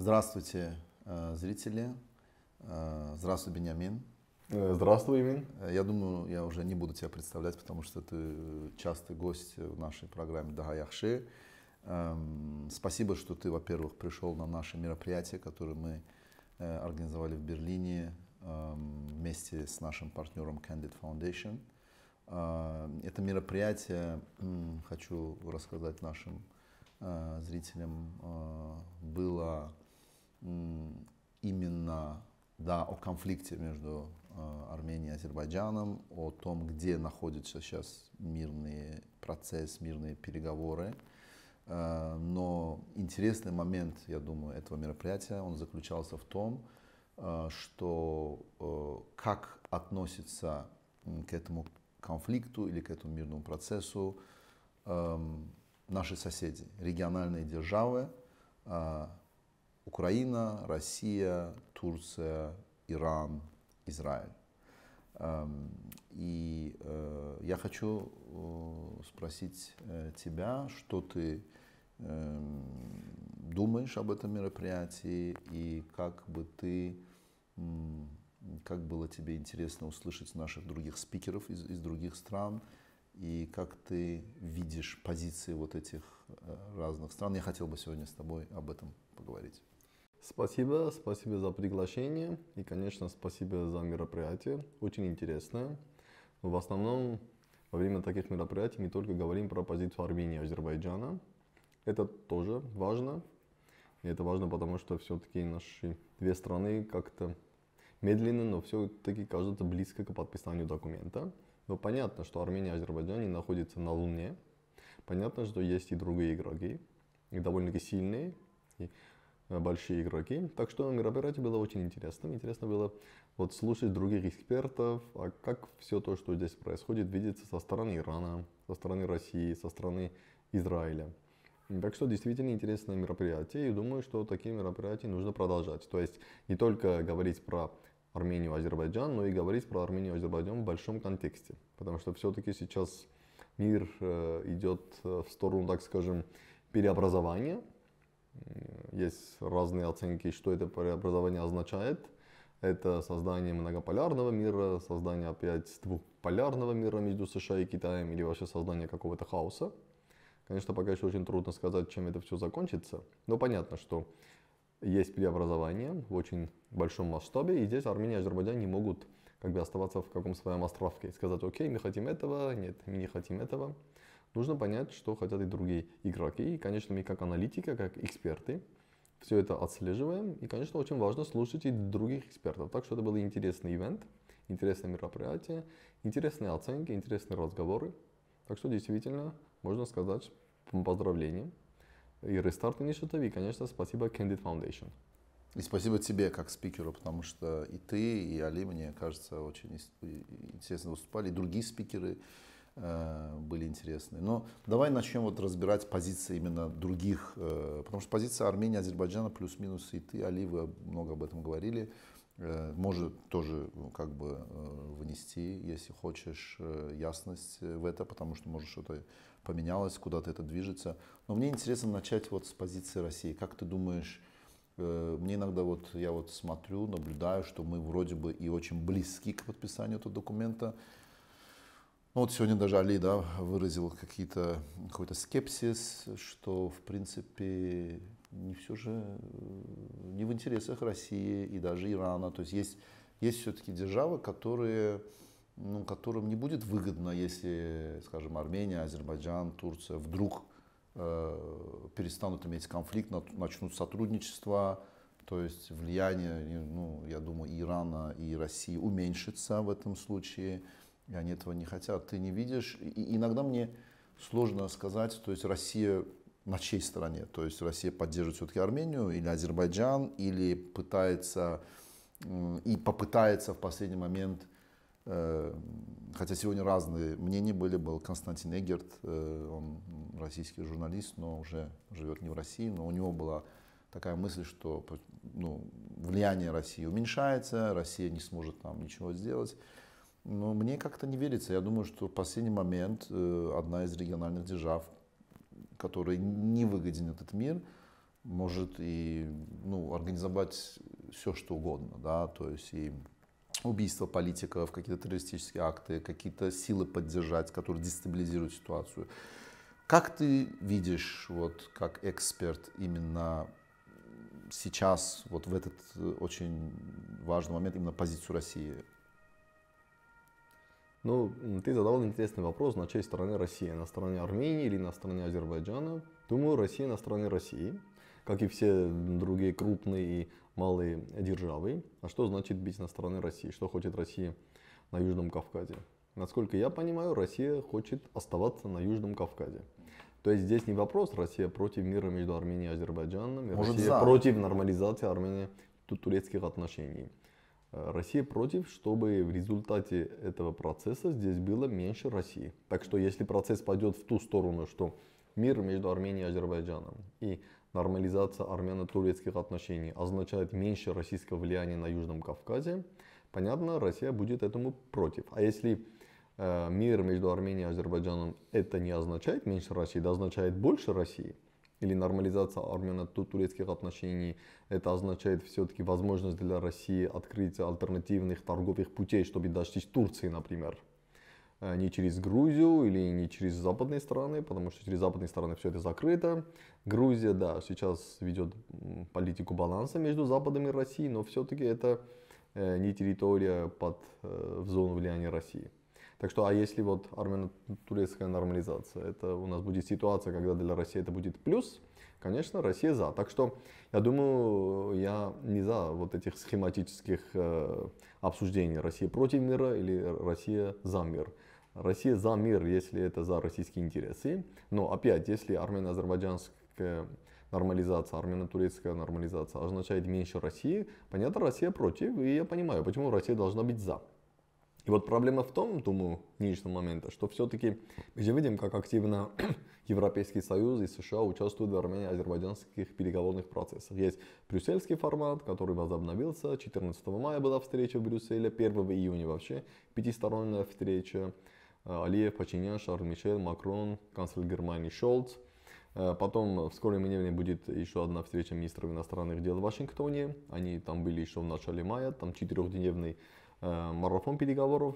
Здравствуйте, э, зрители. Э, здравствуй, Бениамин. Э, здравствуй, Имин. Я думаю, я уже не буду тебя представлять, потому что ты частый гость в нашей программе «Дага Яхши». Эм, спасибо, что ты, во-первых, пришел на наше мероприятие, которое мы организовали в Берлине эм, вместе с нашим партнером Candid Foundation. Это мероприятие, хочу рассказать нашим зрителям, было именно да, о конфликте между э, Арменией и Азербайджаном, о том, где находится сейчас мирный процесс, мирные переговоры. Э, но интересный момент, я думаю, этого мероприятия, он заключался в том, э, что как относится к этому конфликту или к этому мирному процессу эм, наши соседи, региональные державы, Украина, Россия, Турция, Иран, Израиль. Эм, и э, я хочу э, спросить э, тебя, что ты эм, думаешь об этом мероприятии и как бы ты, как было тебе интересно услышать наших других спикеров из, из других стран и как ты видишь позиции вот этих разных стран. Я хотел бы сегодня с тобой об этом поговорить. Спасибо, спасибо за приглашение и, конечно, спасибо за мероприятие, очень интересное. В основном во время таких мероприятий мы только говорим про позицию Армении и Азербайджана. Это тоже важно. И это важно, потому что все-таки наши две страны как-то медленно, но все-таки кажутся близко к подписанию документа. Но понятно, что Армения и Азербайджан не находятся на Луне. Понятно, что есть и другие игроки, и довольно-таки сильные. И большие игроки. Так что мероприятие было очень интересным. Интересно было вот слушать других экспертов, а как все то, что здесь происходит, видится со стороны Ирана, со стороны России, со стороны Израиля. Так что действительно интересное мероприятие, и думаю, что такие мероприятия нужно продолжать. То есть не только говорить про Армению, Азербайджан, но и говорить про Армению, Азербайджан в большом контексте. Потому что все-таки сейчас мир э, идет э, в сторону, так скажем, переобразования, есть разные оценки, что это преобразование означает. Это создание многополярного мира, создание опять двухполярного мира между США и Китаем или вообще создание какого-то хаоса. Конечно, пока еще очень трудно сказать, чем это все закончится. Но понятно, что есть преобразование в очень большом масштабе, и здесь Армения и Азербайджан не могут как бы оставаться в каком своем островке и сказать, окей, мы хотим этого, нет, мы не хотим этого нужно понять, что хотят и другие игроки. И, конечно, мы как аналитика, как эксперты, все это отслеживаем. И, конечно, очень важно слушать и других экспертов. Так что это был интересный ивент, интересное мероприятие, интересные оценки, интересные разговоры. Так что, действительно, можно сказать поздравления. И рестарт Initiative, и, конечно, спасибо Candid Foundation. И спасибо тебе, как спикеру, потому что и ты, и Али, мне кажется, очень интересно выступали, и другие спикеры. Э, были интересны. Но давай начнем вот разбирать позиции именно других, э, потому что позиция Армении, Азербайджана плюс-минус и ты, Али, вы много об этом говорили, э, может тоже ну, как бы внести, если хочешь, ясность в это, потому что может что-то поменялось, куда-то это движется. Но мне интересно начать вот с позиции России. Как ты думаешь, мне иногда вот я вот смотрю, наблюдаю, что мы вроде бы и очень близки к подписанию этого документа, ну, вот сегодня даже Али да, выразил какие-то, какой-то скепсис, что, в принципе, не все же э, не в интересах России и даже Ирана. То есть есть, есть все-таки державы, которые, ну, которым не будет выгодно, если, скажем, Армения, Азербайджан, Турция вдруг э, перестанут иметь конфликт, начнут сотрудничество, то есть влияние, ну, я думаю, Ирана и России уменьшится в этом случае. И они этого не хотят. Ты не видишь. И иногда мне сложно сказать, то есть Россия на чьей стороне? То есть Россия поддерживает все-таки Армению или Азербайджан, или пытается и попытается в последний момент, э, хотя сегодня разные мнения были, был Константин Эгерт, э, он российский журналист, но уже живет не в России, но у него была такая мысль, что ну, влияние России уменьшается, Россия не сможет там ничего сделать. Но мне как-то не верится. Я думаю, что в последний момент э, одна из региональных держав, которой не выгоден этот мир, может и ну, организовать все, что угодно. Да? То есть и убийство политиков, какие-то террористические акты, какие-то силы поддержать, которые дестабилизируют ситуацию. Как ты видишь, вот как эксперт, именно сейчас, вот в этот э, очень важный момент, именно позицию России ну, ты задавал интересный вопрос, на чьей стороне Россия, на стороне Армении или на стороне Азербайджана. Думаю, Россия на стороне России, как и все другие крупные и малые державы. А что значит быть на стороне России? Что хочет Россия на Южном Кавказе? Насколько я понимаю, Россия хочет оставаться на Южном Кавказе. То есть здесь не вопрос Россия против мира между Арменией и Азербайджаном, Может, Россия за. против нормализации Армении турецких отношений. Э, Россия против, чтобы в результате этого процесса здесь было меньше России. Так что если процесс пойдет в ту сторону, что мир между Арменией и Азербайджаном и нормализация армяно-турецких отношений означает меньше российского влияния на Южном Кавказе, понятно, Россия будет этому против. А если э, мир между Арменией и Азербайджаном это не означает меньше России, это означает больше России – или нормализация армяно-турецких отношений. Это означает все-таки возможность для России открыть альтернативных торговых путей, чтобы достичь Турции, например. Э, не через Грузию или не через западные страны, потому что через западные страны все это закрыто. Грузия, да, сейчас ведет политику баланса между Западом и Россией, но все-таки это э, не территория под э, в зону влияния России. Так что, а если вот армяно-турецкая нормализация, это у нас будет ситуация, когда для России это будет плюс, конечно, Россия за. Так что, я думаю, я не за вот этих схематических э, обсуждений Россия против мира или Россия за мир. Россия за мир, если это за российские интересы. Но опять, если армяно-азербайджанская нормализация, армяно-турецкая нормализация означает меньше России, понятно, Россия против, и я понимаю, почему Россия должна быть за. И вот проблема в том, думаю, нынешнего момента, что все-таки мы же видим, как активно Европейский Союз и США участвуют в армяно-азербайджанских переговорных процессах. Есть брюссельский формат, который возобновился. 14 мая была встреча в Брюсселе, 1 июня вообще пятисторонняя встреча. Э, Алиев, Пачинян, Шарль Мишель, Макрон, канцлер Германии Шолц. Э, потом в скором времени будет еще одна встреча министров иностранных дел в Вашингтоне. Они там были еще в начале мая, там четырехдневный Э, марафон переговоров.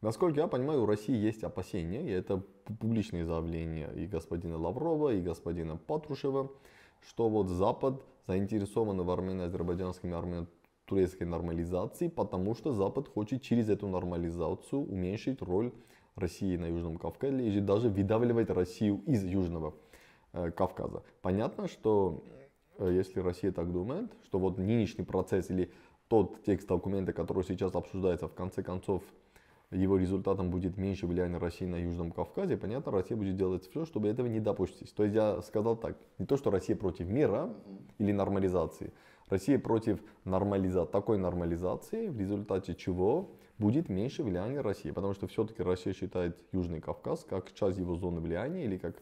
Насколько я понимаю, у России есть опасения, и это публичные заявления и господина Лаврова, и господина Патрушева, что вот Запад заинтересован в армяно-азербайджанском и армяно-турецкой нормализации, потому что Запад хочет через эту нормализацию уменьшить роль России на Южном Кавказе или даже выдавливать Россию из Южного э, Кавказа. Понятно, что э, если Россия так думает, что вот нынешний процесс или тот текст документа, который сейчас обсуждается, в конце концов, его результатом будет меньше влияния России на Южном Кавказе, понятно, Россия будет делать все, чтобы этого не допустить. То есть я сказал так, не то, что Россия против мира или нормализации, Россия против нормализа такой нормализации, в результате чего будет меньше влияния России, потому что все-таки Россия считает Южный Кавказ как часть его зоны влияния или как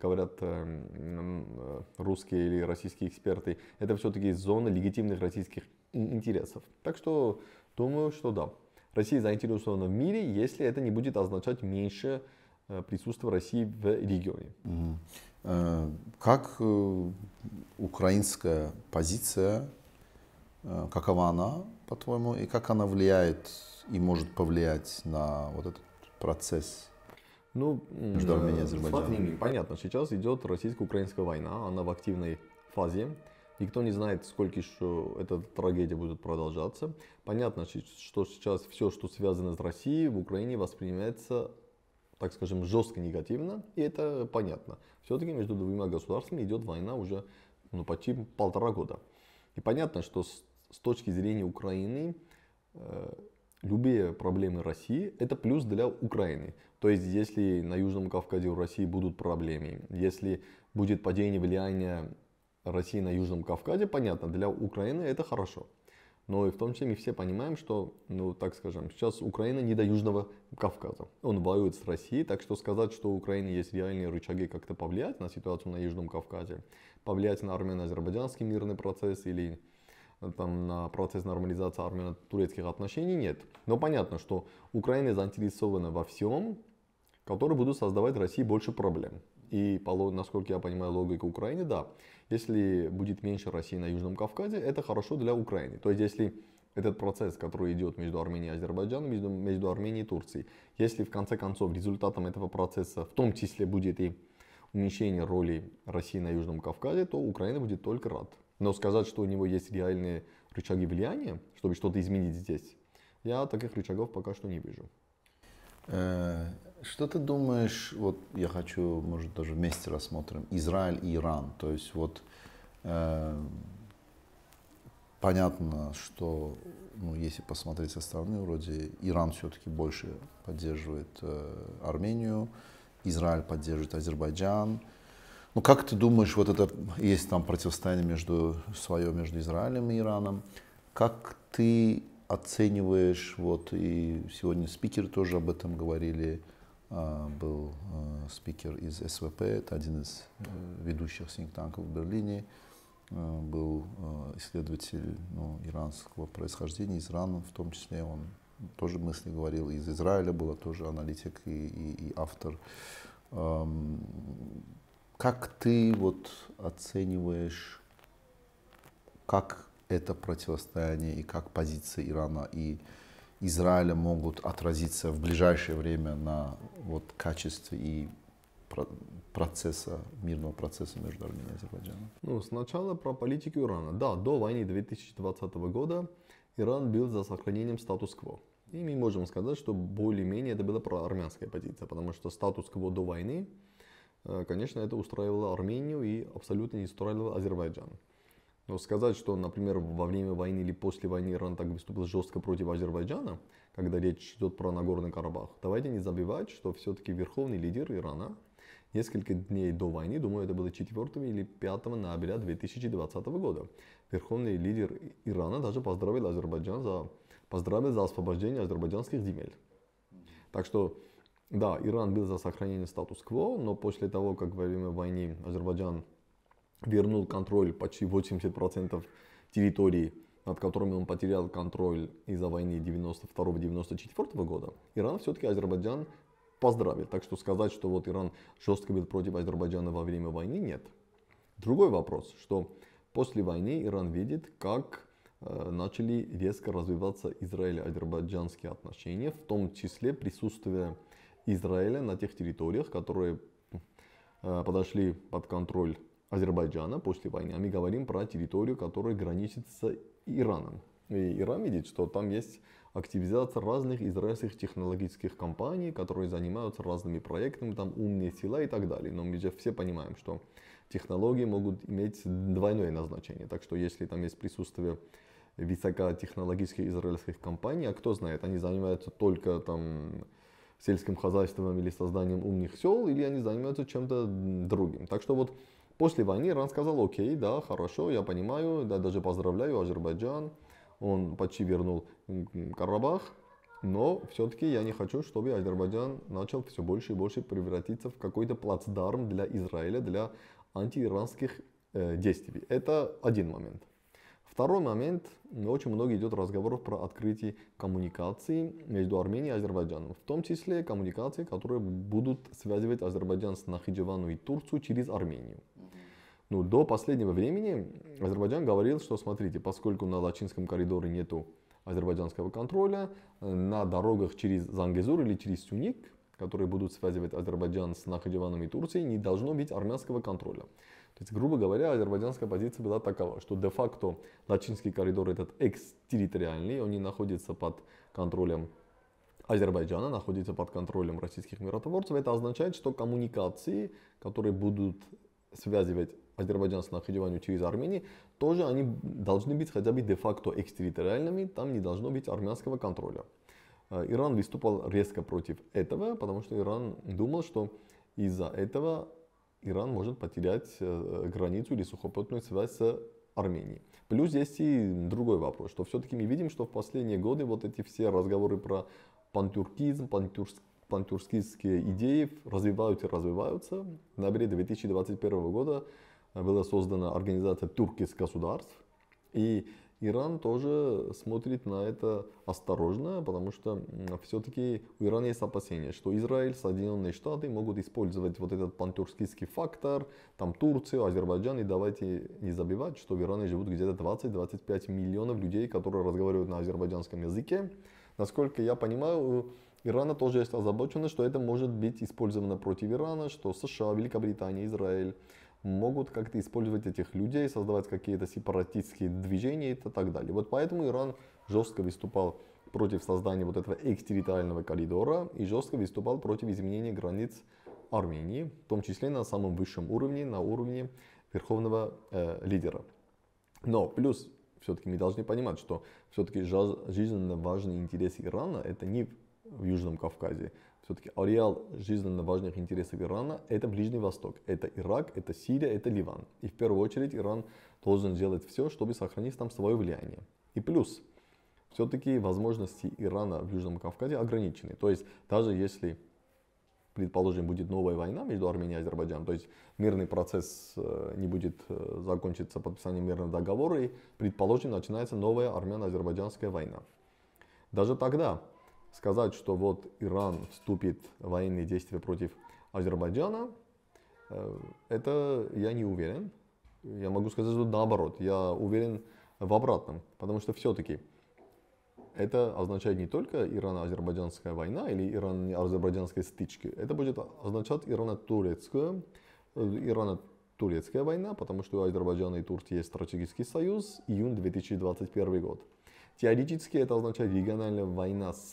говорят эм, э, русские или российские эксперты, это все-таки зона легитимных российских интересов. Так что думаю, что да. Россия заинтересована в мире, если это не будет означать меньше э, присутствия России в регионе. Э, как украинская позиция, какова она, по-твоему, и как она влияет и может повлиять на вот этот процесс ну, Ждал меня Азербайджан. понятно, сейчас идет российско-украинская война, она в активной фазе. Никто не знает, сколько еще эта трагедия будет продолжаться. Понятно, что сейчас все, что связано с Россией, в Украине воспринимается, так скажем, жестко негативно, и это понятно. Все-таки между двумя государствами идет война уже ну, почти полтора года. И понятно, что с, с точки зрения Украины, э, любые проблемы России – это плюс для Украины. То есть, если на Южном Кавказе у России будут проблемы, если будет падение влияния России на Южном Кавказе, понятно, для Украины это хорошо. Но и в том числе мы все понимаем, что, ну так скажем, сейчас Украина не до Южного Кавказа. Он воюет с Россией, так что сказать, что у Украины есть реальные рычаги как-то повлиять на ситуацию на Южном Кавказе, повлиять на армяно-азербайджанский мирный процесс или э, там, на процесс нормализации армяно-турецких отношений нет. Но понятно, что Украина заинтересована во всем, которые будут создавать России больше проблем. И, по насколько я понимаю, логика Украины, да, если будет меньше России на Южном Кавказе, это хорошо для Украины. То есть, если этот процесс, который идет между Арменией и Азербайджаном, между, между Арменией и Турцией, если в конце концов результатом этого процесса в том числе будет и уменьшение роли России на Южном Кавказе, то Украина будет только рад. Но сказать, что у него есть реальные рычаги влияния, чтобы что-то изменить здесь, я таких рычагов пока что не вижу. Э, что ты думаешь, вот я хочу, может, даже вместе рассмотрим, Израиль и Иран, то есть вот э, понятно, что, ну, если посмотреть со стороны, вроде Иран все-таки больше поддерживает э, Армению, Израиль поддерживает Азербайджан, ну, как ты думаешь, вот это, есть там противостояние между свое, между Израилем и Ираном, как ты оцениваешь, вот, и сегодня спикеры тоже об этом говорили, а, был э, спикер из СВП, это один из э, ведущих think в Берлине, э, был исследователь ну, иранского происхождения, из Ирана в том числе, он тоже мысли говорил, из Израиля была тоже аналитик и, и, и автор. Как ты вот оцениваешь, как это противостояние и как позиции Ирана и Израиля могут отразиться в ближайшее время на вот, качестве и процесса, мирного процесса между Арменией и Азербайджаном? Ну, сначала про политику Ирана. Да, до войны 2020 года Иран был за сохранением статус-кво. И мы можем сказать, что более-менее это была армянская позиция, потому что статус-кво до войны, э, конечно, это устраивало Армению и абсолютно не устраивало Азербайджан. Но сказать, что, например, во время войны или после войны Иран так выступил жестко против Азербайджана, когда речь идет про Нагорный Карабах, давайте не забывать, что все-таки верховный лидер Ирана несколько дней до войны, думаю, это было 4 или 5 ноября 2020 года, верховный лидер Ирана даже поздравил Азербайджан за, поздравил за освобождение азербайджанских земель. Так что да, Иран был за сохранение статус-кво, но после того, как во время войны Азербайджан вернул контроль почти 80% территории, над которыми он потерял контроль из-за войны 92-94 года, Иран все-таки Азербайджан поздравил. Так что сказать, что вот Иран жестко был против Азербайджана во время войны, нет. Другой вопрос, что после войны Иран видит, как э, начали резко развиваться израиль-азербайджанские отношения, в том числе присутствие Израиля на тех территориях, которые э, подошли под контроль Азербайджана после войны, а мы говорим про территорию, которая граничит с Ираном. И Иран видит, что там есть активизация разных израильских технологических компаний, которые занимаются разными проектами, там умные села и так далее. Но мы же все понимаем, что технологии могут иметь двойное назначение. Так что если там есть присутствие высокотехнологических израильских компаний, а кто знает, они занимаются только там сельским хозяйством или созданием умных сел, или они занимаются чем-то другим. Так что вот После войны Иран сказал, окей, да, хорошо, я понимаю, да, даже поздравляю Азербайджан, он почти вернул Карабах, но все-таки я не хочу, чтобы Азербайджан начал все больше и больше превратиться в какой-то плацдарм для Израиля, для антииранских э, действий. Это один момент. Второй момент, очень много идет разговоров про открытие коммуникаций между Арменией и Азербайджаном, в том числе коммуникации, которые будут связывать Азербайджан с Нахиджевану и Турцию через Армению. Ну, до последнего времени Азербайджан говорил, что смотрите, поскольку на Лачинском коридоре нету азербайджанского контроля, э, на дорогах через Зангезур или через Сюник, которые будут связывать Азербайджан с Нахадиваном и Турцией, не должно быть армянского контроля. То есть, грубо говоря, азербайджанская позиция была такова, что де-факто Лачинский коридор этот экстерриториальный, он не находится под контролем Азербайджана, находится под контролем российских миротворцев. Это означает, что коммуникации, которые будут связывать Азербайджан с через Армении, тоже они должны быть хотя бы де-факто экстерриториальными, там не должно быть армянского контроля. Э, Иран выступал резко против этого, потому что Иран думал, что из-за этого Иран может потерять э, границу или сухопутную связь с Армении. Плюс есть и другой вопрос, что все-таки мы видим, что в последние годы вот эти все разговоры про пантюркизм, пантюрск, пантюркистские идеи развиваются и развиваются. В 2021 года была создана организация туркских государств. И Иран тоже смотрит на это осторожно, потому что все-таки у Ирана есть опасения, что Израиль, Соединенные Штаты могут использовать вот этот пантюркский фактор, там Турцию, Азербайджан, и давайте не забывать, что в Иране живут где-то 20-25 миллионов людей, которые разговаривают на азербайджанском языке. Насколько я понимаю, у Ирана тоже есть озабоченность, что это может быть использовано против Ирана, что США, Великобритания, Израиль могут как-то использовать этих людей, создавать какие-то сепаратистские движения и так далее. Вот поэтому Иран жестко выступал против создания вот этого экстерриториального коридора и жестко выступал против изменения границ Армении, в том числе на самом высшем уровне, на уровне верховного э, лидера. Но плюс все-таки мы должны понимать, что все-таки жизненно важный интерес Ирана это не в Южном Кавказе, все-таки ареал жизненно важных интересов Ирана – это Ближний Восток, это Ирак, это Сирия, это Ливан. И в первую очередь Иран должен делать все, чтобы сохранить там свое влияние. И плюс, все-таки возможности Ирана в Южном Кавказе ограничены. То есть даже если предположим, будет новая война между Арменией и Азербайджаном, то есть мирный процесс э, не будет э, закончиться подписанием мирного договора, и, предположим, начинается новая армяно-азербайджанская война. Даже тогда сказать, что вот Иран вступит в военные действия против Азербайджана, э, это я не уверен. Я могу сказать, что наоборот, я уверен в обратном, потому что все-таки это означает не только Ирано-Азербайджанская война или Ирано-Азербайджанская стычки, это будет означать Ирано-Турецкую, э, Ирано-Турецкая война, потому что у Азербайджана и Турции есть стратегический союз, июнь 2021 год. Теоретически это означает региональная война с,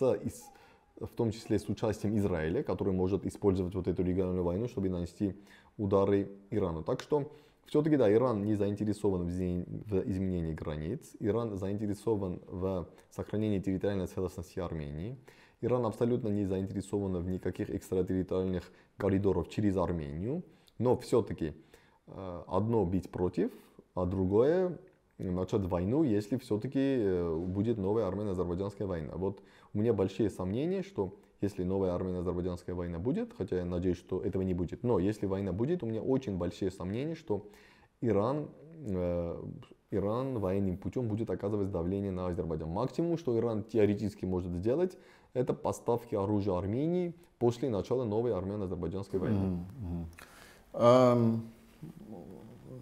в том числе с участием Израиля, который может использовать вот эту региональную войну, чтобы нанести удары Ирану. Так что все-таки, да, Иран не заинтересован в изменении границ, Иран заинтересован в сохранении территориальной целостности Армении, Иран абсолютно не заинтересован в никаких экстратерриториальных коридоров через Армению, но все-таки э, одно бить против, а другое начать ну, войну, если все-таки э, будет новая армяно-азербайджанская война. Вот у меня большие сомнения, что если новая армяно-азербайджанская война будет, хотя я надеюсь, что этого не будет, но если война будет, у меня очень большие сомнения, что Иран, э, Иран военным путем будет оказывать давление на Азербайджан. Максимум, что Иран теоретически может сделать, это поставки оружия Армении после начала новой армяно-азербайджанской войны. Mm-hmm. Um,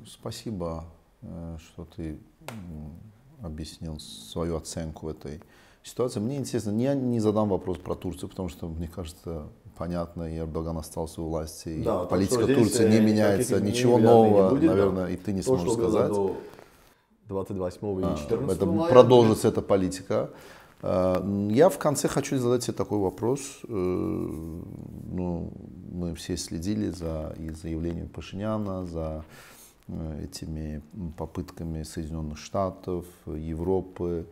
спасибо Э, что ты объяснил свою оценку этой ситуации. Мне интересно, я не задам вопрос про Турцию, потому что, мне кажется, понятно, и Эрдоган остался у власти, да, и политика Турции э, не меняется, ничего нового, не будет, наверное, да. и ты не то, сможешь сказать. 28 а, и 14 это мая. Продолжится эта политика. Э, я в конце хочу задать тебе такой вопрос. Ну, мы все следили за и заявлением Пашиняна, за Э, этими попытками Соединенных Штатов, Европы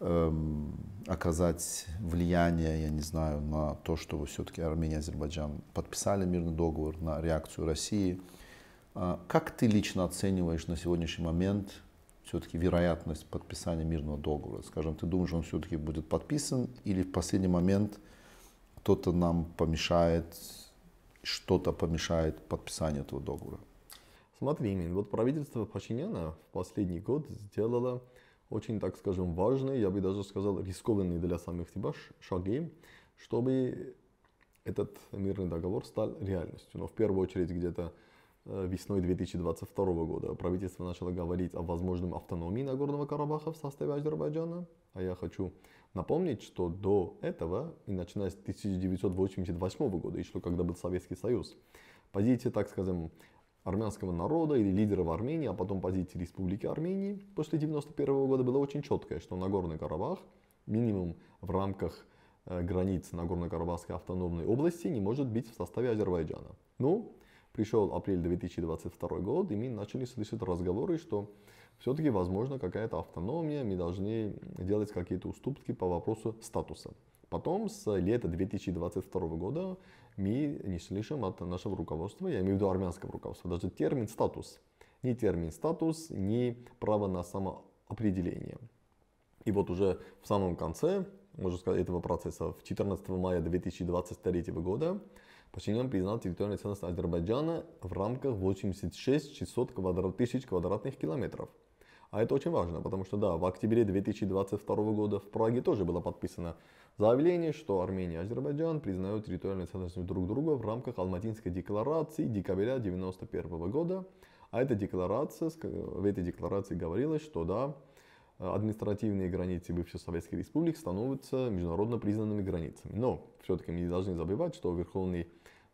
эм, оказать влияние, я не знаю, на то, что все-таки Армения и Азербайджан подписали мирный договор, на реакцию России. А как ты лично оцениваешь на сегодняшний момент все-таки вероятность подписания мирного договора? Скажем, ты думаешь, он все-таки будет подписан или в последний момент кто-то нам помешает, что-то помешает подписанию этого договора? Смотри, Мин, вот правительство Пашиняна в последний год сделало очень, так скажем, важные, я бы даже сказал, рискованные для самих себя шаги, чтобы этот мирный договор стал реальностью. Но в первую очередь где-то э, весной 2022 года правительство начало говорить о возможном автономии Нагорного Карабаха в составе Азербайджана. А я хочу напомнить, что до этого, и начиная с 1988 года, еще когда был Советский Союз, позиция, так скажем, армянского народа или лидеров Армении, а потом позиции Республики Армении после 1991 года было очень четкое, что Нагорный Карабах минимум в рамках э, границ Нагорно-Карабахской автономной области не может быть в составе Азербайджана. Ну, пришел апрель 2022 год, и мы начали слышать разговоры, что все-таки возможно какая-то автономия, мы должны делать какие-то уступки по вопросу статуса. Потом с лета 2022 года мы не слышим от нашего руководства, я имею в виду армянского руководства, даже термин «статус». Ни термин «статус», ни право на самоопределение. И вот уже в самом конце, можно сказать, этого процесса, в 14 мая 2023 года, Пашинян признал территориальную ценность Азербайджана в рамках 86 600 квадрат, тысяч квадратных километров – а это очень важно, потому что да, в октябре 2022 года в Праге тоже было подписано заявление, что Армения и Азербайджан признают территориальную целостность друг друга в рамках Алматинской декларации декабря 1991 года. А эта декларация, в этой декларации говорилось, что да, административные границы бывших советских республик становятся международно признанными границами. Но все-таки мы не должны забывать, что Верховный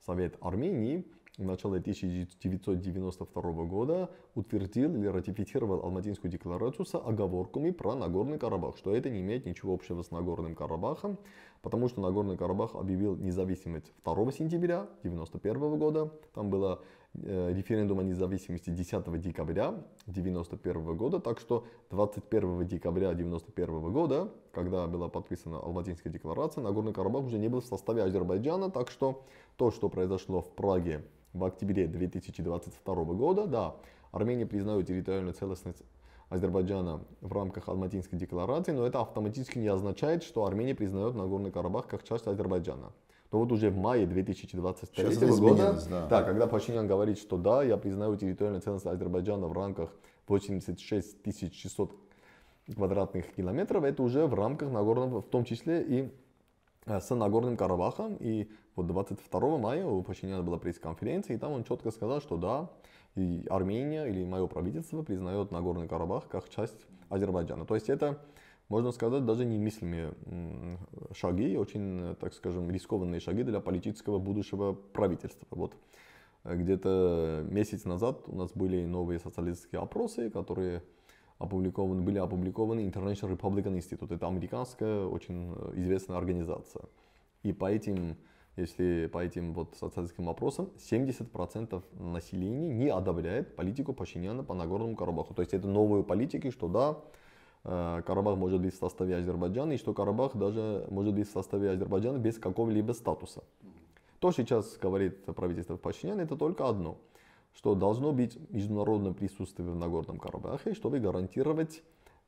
Совет Армении начала 1992 года утвердил или ратифицировал Алматинскую декларацию с оговорками про Нагорный Карабах, что это не имеет ничего общего с Нагорным Карабахом, потому что Нагорный Карабах объявил независимость 2 сентября 1991 года, там было э, референдум о независимости 10 декабря 1991 года, так что 21 декабря 1991 года, когда была подписана Алматинская декларация, Нагорный Карабах уже не был в составе Азербайджана, так что то, что произошло в Праге в октябре 2022 года, да, Армения признает территориальную целостность Азербайджана в рамках Алматинской декларации, но это автоматически не означает, что Армения признает Нагорный Карабах как часть Азербайджана. Но вот уже в мае 2023 года, да. Да, когда Пашинян говорит, что да, я признаю территориальную ценность Азербайджана в рамках 86 600 квадратных километров, это уже в рамках Нагорного, в том числе и Э, с Нагорным Карабахом, и вот 22 мая у Пашиняна была пресс-конференция, и там он четко сказал, что да, и Армения или мое правительство признает Нагорный Карабах как часть Азербайджана. То есть это, можно сказать, даже не немыслимые шаги, очень, так скажем, рискованные шаги для политического будущего правительства. Вот э, где-то месяц назад у нас были новые социалистические опросы, которые опубликованы, были опубликованы International Republican Institute. Это американская очень э, известная организация. И по этим, если по этим вот социальным вопросам, 70% населения не одобряет политику Пашиняна по Нагорному Карабаху. То есть это новые политики, что да, э, Карабах может быть в составе Азербайджана, и что Карабах даже может быть в составе Азербайджана без какого-либо статуса. То, что сейчас говорит правительство Пашинян, это только одно – что должно быть международное присутствие в Нагорном Карабахе, чтобы гарантировать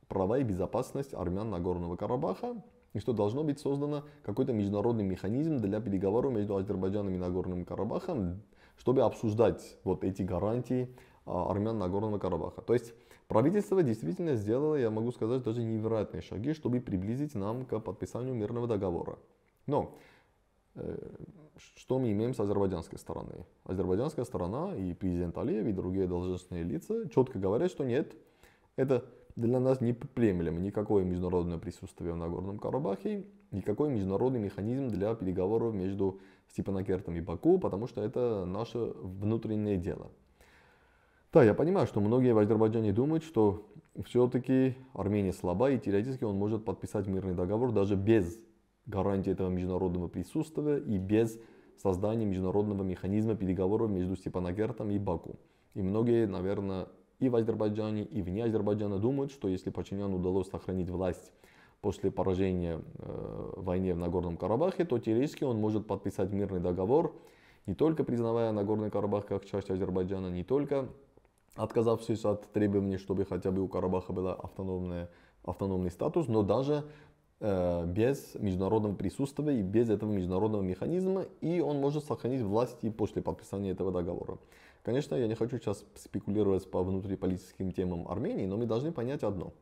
права и безопасность армян Нагорного Карабаха, и что должно быть создано какой-то международный механизм для переговоров между Азербайджаном и Нагорным Карабахом, чтобы обсуждать вот эти гарантии а, армян Нагорного Карабаха. То есть правительство действительно сделало, я могу сказать, даже невероятные шаги, чтобы приблизить нам к подписанию мирного договора. Но э, что мы имеем с азербайджанской стороны? Азербайджанская сторона и президент Алиев, и другие должностные лица четко говорят, что нет, это для нас не приемлемо никакое международное присутствие в Нагорном Карабахе, никакой международный механизм для переговоров между Степанакертом и Баку, потому что это наше внутреннее дело. Да, я понимаю, что многие в Азербайджане думают, что все-таки Армения слаба и теоретически он может подписать мирный договор даже без гарантии этого международного присутствия и без создания международного механизма переговоров между Степанагертом и Баку. И многие, наверное, и в Азербайджане, и вне Азербайджана думают, что если Пачиняну удалось сохранить власть после поражения э, в войне в Нагорном Карабахе, то теоретически он может подписать мирный договор, не только признавая Нагорный Карабах как часть Азербайджана, не только отказавшись от требований, чтобы хотя бы у Карабаха был автономный статус, но даже Э, без международного присутствия и без этого международного механизма, и он может сохранить власть и после подписания этого договора. Конечно, я не хочу сейчас спекулировать по внутриполитическим темам Армении, но мы должны понять одно.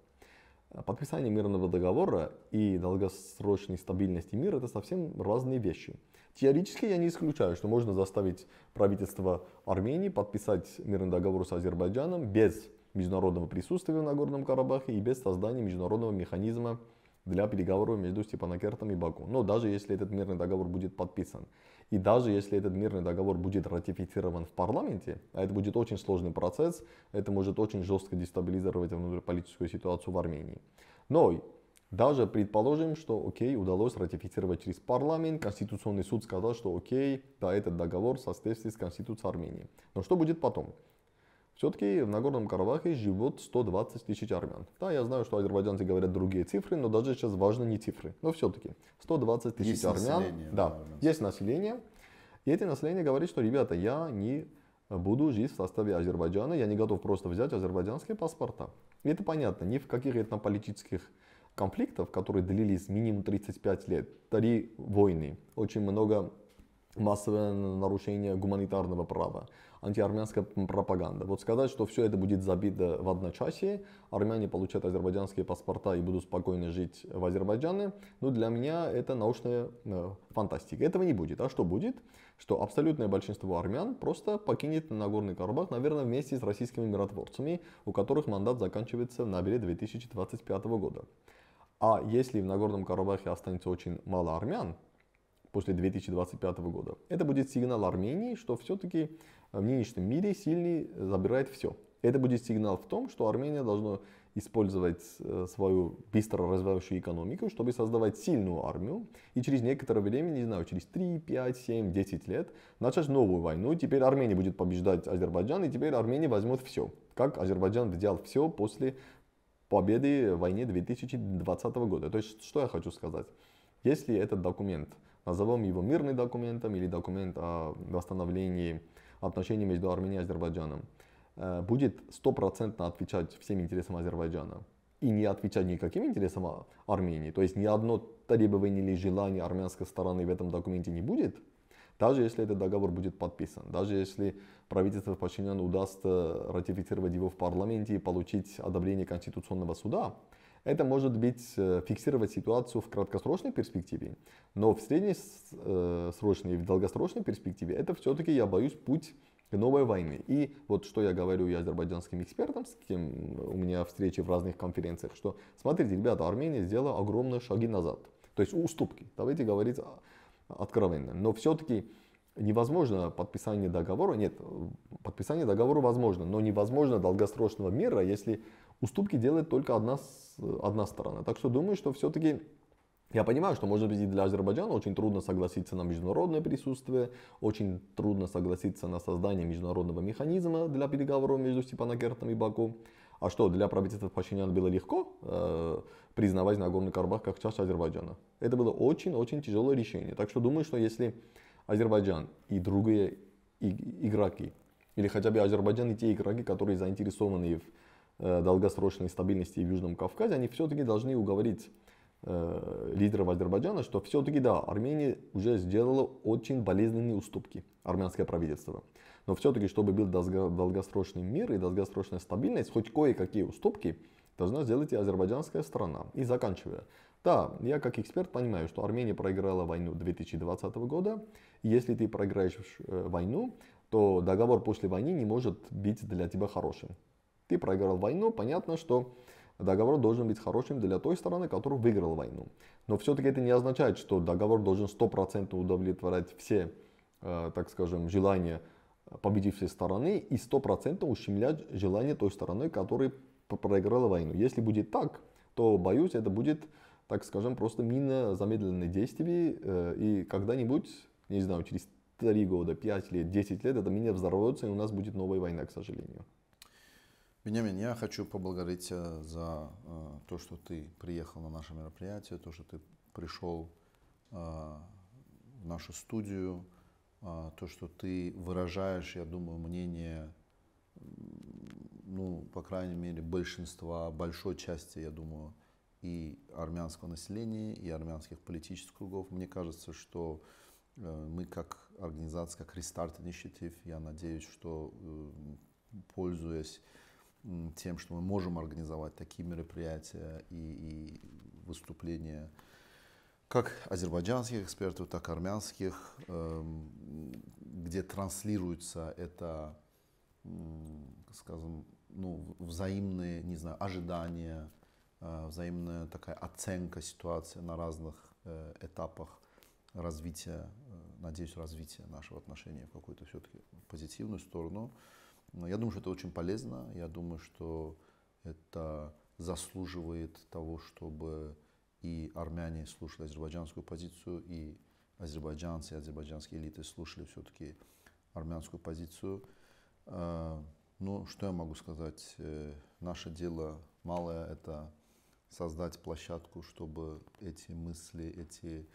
Подписание мирного договора и долгосрочной стабильности мира – это совсем разные вещи. Теоретически я не исключаю, что можно заставить правительство Армении подписать мирный договор с Азербайджаном без международного присутствия на Горном Карабахе и без создания международного механизма для переговоров между Степанакертом и Баку. Но даже если этот мирный договор будет подписан, и даже если этот мирный договор будет ратифицирован в парламенте, а это будет очень сложный процесс, это может очень жестко дестабилизировать внутриполитическую ситуацию в Армении. Но даже предположим, что окей, удалось ратифицировать через парламент, Конституционный суд сказал, что окей, да, этот договор в соответствии с Конституцией Армении. Но что будет потом? Все-таки в Нагорном Карабахе живут 120 тысяч армян. Да, я знаю, что азербайджанцы говорят другие цифры, но даже сейчас важно не цифры. Но все-таки 120 тысяч армян. Население, да, наверное. есть население. И это население говорит, что, ребята, я не буду жить в составе Азербайджана, я не готов просто взять азербайджанские паспорта. И это понятно, ни в каких этнополитических конфликтов, которые длились минимум 35 лет, три войны, очень много массовое нарушение гуманитарного права, антиармянская пропаганда. Вот сказать, что все это будет забито в одночасье, армяне получат азербайджанские паспорта и будут спокойно жить в Азербайджане, ну для меня это научная э, фантастика. Этого не будет. А что будет? Что абсолютное большинство армян просто покинет Нагорный Карабах, наверное, вместе с российскими миротворцами, у которых мандат заканчивается в ноябре 2025 года. А если в Нагорном Карабахе останется очень мало армян, после 2025 года. Это будет сигнал Армении, что все-таки э, в нынешнем мире сильный э, забирает все. Это будет сигнал в том, что Армения должна использовать э, свою быстро развивающую экономику, чтобы создавать сильную армию и через некоторое время, не знаю, через 3, 5, 7, 10 лет начать новую войну. Теперь Армения будет побеждать Азербайджан, и теперь Армения возьмет все. Как Азербайджан взял все после победы в войне 2020 года. То есть, что я хочу сказать? Если этот документ – назовем его мирным документом или документ о восстановлении отношений между Арменией и Азербайджаном, э, будет стопроцентно отвечать всем интересам Азербайджана и не отвечать никаким интересам а, Армении, то есть ни одно требование или желание армянской стороны в этом документе не будет, даже если этот договор будет подписан, даже если правительство Пашиняна удастся ратифицировать его в парламенте и получить одобрение Конституционного суда, это может быть э, фиксировать ситуацию в краткосрочной перспективе, но в среднесрочной и в долгосрочной перспективе это все-таки, я боюсь, путь новой войны. И вот что я говорю я азербайджанским экспертам, с кем у меня встречи в разных конференциях, что смотрите, ребята, Армения сделала огромные шаги назад. То есть уступки, давайте говорить а, откровенно. Но все-таки невозможно подписание договора, нет, подписание договора возможно, но невозможно долгосрочного мира, если уступки делает только одна, одна сторона. Так что думаю, что все-таки я понимаю, что, может быть, и для Азербайджана очень трудно согласиться на международное присутствие, очень трудно согласиться на создание международного механизма для переговоров между Степанакертом и Баку. А что, для правительства Пашинян было легко э, признавать Нагорный Карабах как часть Азербайджана? Это было очень-очень тяжелое решение. Так что думаю, что если Азербайджан и другие игроки, или хотя бы Азербайджан и те игроки, которые заинтересованы в Э, долгосрочной стабильности в Южном Кавказе, они все-таки должны уговорить э, лидеров Азербайджана, что все-таки да, Армения уже сделала очень болезненные уступки, армянское правительство. Но все-таки, чтобы был долгосрочный мир и долгосрочная стабильность, хоть кое-какие уступки должна сделать и азербайджанская страна. И заканчивая. Да, я как эксперт понимаю, что Армения проиграла войну 2020 года. если ты проиграешь э, войну, то договор после войны не может быть для тебя хорошим. Ты проиграл войну, понятно, что договор должен быть хорошим для той стороны, которая выиграла войну. Но все-таки это не означает, что договор должен стопроцентно удовлетворять все, э, так скажем, желания победившей стороны и стопроцентно ущемлять желание той стороны, которая проиграла войну. Если будет так, то, боюсь, это будет, так скажем, просто мина замедленных действия э, и когда-нибудь, не знаю, через 3 года, 5 лет, 10 лет, эта мина взорвется, и у нас будет новая война, к сожалению. Бенямин, я хочу поблагодарить тебя э, за э, то, что ты приехал на наше мероприятие, то, что ты пришел э, в нашу студию, э, то, что ты выражаешь, я думаю, мнение, ну, по крайней мере, большинства, большой части, я думаю, и армянского населения, и армянских политических кругов. Мне кажется, что э, мы как организация, как Restart Initiative, я надеюсь, что, э, пользуясь тем, что мы можем организовать такие мероприятия и, и выступления как азербайджанских экспертов, так и армянских, эм, где транслируется это, скажем, ну, взаимные, не знаю, ожидания, э, взаимная такая оценка ситуации на разных э, этапах развития, э, надеюсь, развития нашего отношения в какую-то все-таки позитивную сторону я думаю, что это очень полезно. Я думаю, что это заслуживает того, чтобы и армяне слушали азербайджанскую позицию, и азербайджанцы, и азербайджанские элиты слушали все-таки армянскую позицию. А, ну, что я могу сказать? Э, наше дело малое — это создать площадку, чтобы эти мысли, эти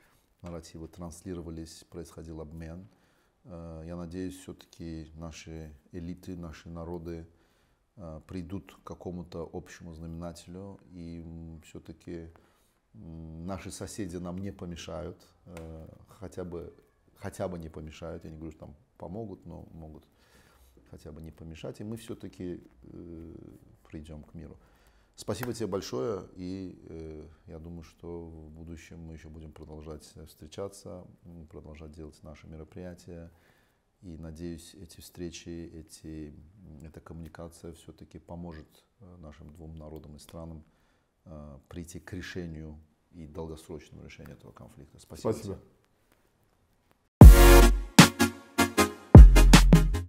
нарративы транслировались, происходил обмен — Э, я надеюсь, все-таки наши элиты, наши народы э, придут к какому-то общему знаменателю, и все-таки наши соседи нам не помешают, э, хотя бы, хотя бы не помешают, я не говорю, что там помогут, но могут хотя бы не помешать, и мы все-таки придем к миру. Спасибо тебе большое, и э, я думаю, что в будущем мы еще будем продолжать э, встречаться, продолжать делать наши мероприятия. И надеюсь, эти встречи, эти, эта коммуникация все-таки поможет э, нашим двум народам и странам э, прийти к решению и долгосрочному решению этого конфликта. Спасибо. Спасибо. Тебе.